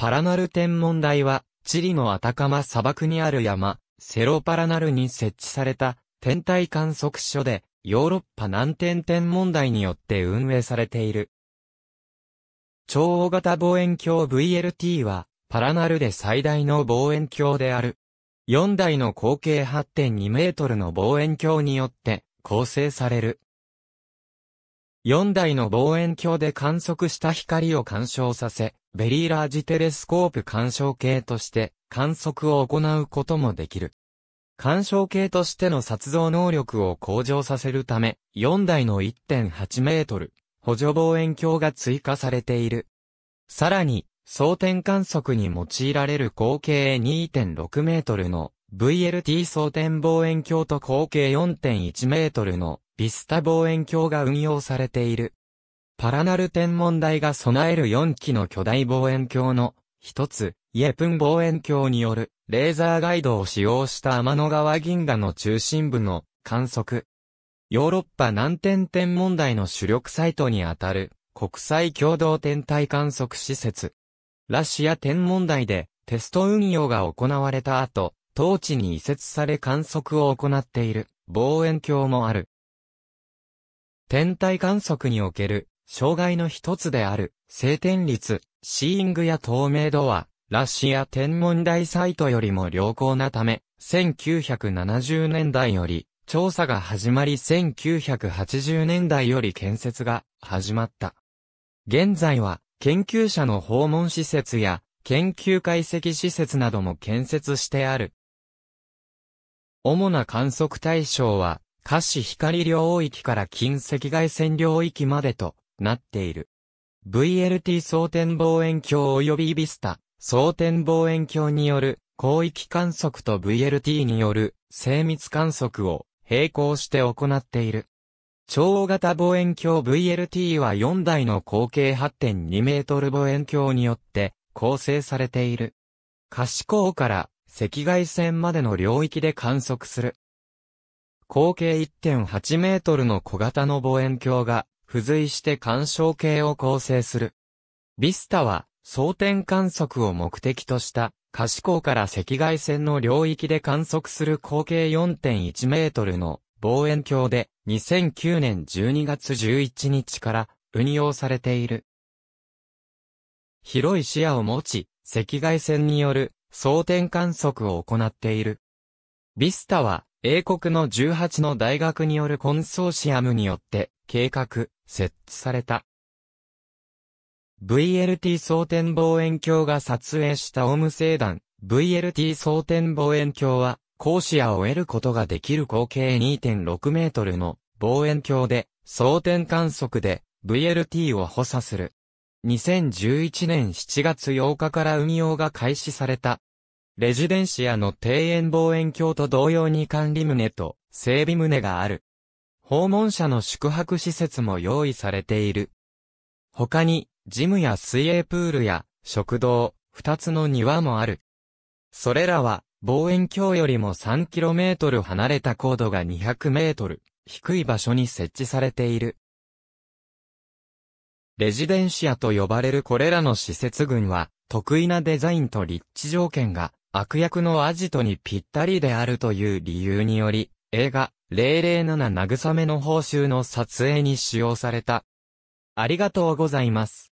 パラナル天文台は、チリのアタカマ砂漠にある山、セロパラナルに設置された天体観測所で、ヨーロッパ南天天文台によって運営されている。超大型望遠鏡 VLT は、パラナルで最大の望遠鏡である。4台の口径8.2メートルの望遠鏡によって構成される。4台の望遠鏡で観測した光を干渉させ、ベリーラージテレスコープ干渉計として観測を行うこともできる。干渉計としての撮像能力を向上させるため、4台の1.8メートル、補助望遠鏡が追加されている。さらに、装填観測に用いられる合計2.6メートルの VLT 装填望遠鏡と合計4.1メートルのビスタ望遠鏡が運用されている。パラナル天文台が備える4機の巨大望遠鏡の一つ、イエプン望遠鏡によるレーザーガイドを使用した天の川銀河の中心部の観測。ヨーロッパ南天天文台の主力サイトにあたる国際共同天体観測施設。ラシア天文台でテスト運用が行われた後、当地に移設され観測を行っている望遠鏡もある。天体観測における、障害の一つである、晴天率、シーイングや透明度は、ラッシや天文台サイトよりも良好なため、1970年代より、調査が始まり1980年代より建設が始まった。現在は、研究者の訪問施設や、研究解析施設なども建設してある。主な観測対象は、可視光領域から近赤外線領域までとなっている。VLT 蒼天望遠鏡及びビスタ蒼天望遠鏡による広域観測と VLT による精密観測を並行して行っている。超大型望遠鏡 VLT は4台の口径8.2メートル望遠鏡によって構成されている。可視光から赤外線までの領域で観測する。口径1.8メートルの小型の望遠鏡が、付随して干渉計を構成する。ビスタは、装填観測を目的とした、可視光から赤外線の領域で観測する口径4.1メートルの望遠鏡で、2009年12月11日から運用されている。広い視野を持ち、赤外線による装填観測を行っている。ビスタは、英国の18の大学によるコンソーシアムによって計画、設置された。VLT 装填望遠鏡が撮影したオム星団、VLT 装填望遠鏡は、光視野を得ることができる口径2.6メートルの望遠鏡で、装填観測で VLT を補佐する。2011年7月8日から運用が開始されたレジデンシアの庭園望遠鏡と同様に管理棟と整備棟がある。訪問者の宿泊施設も用意されている。他に、ジムや水泳プールや食堂、二つの庭もある。それらは、望遠鏡よりも 3km 離れた高度が 200m 低い場所に設置されている。レジデンシアと呼ばれるこれらの施設群は、得意なデザインと立地条件が悪役のアジトにぴったりであるという理由により、映画、007慰めの報酬の撮影に使用された。ありがとうございます。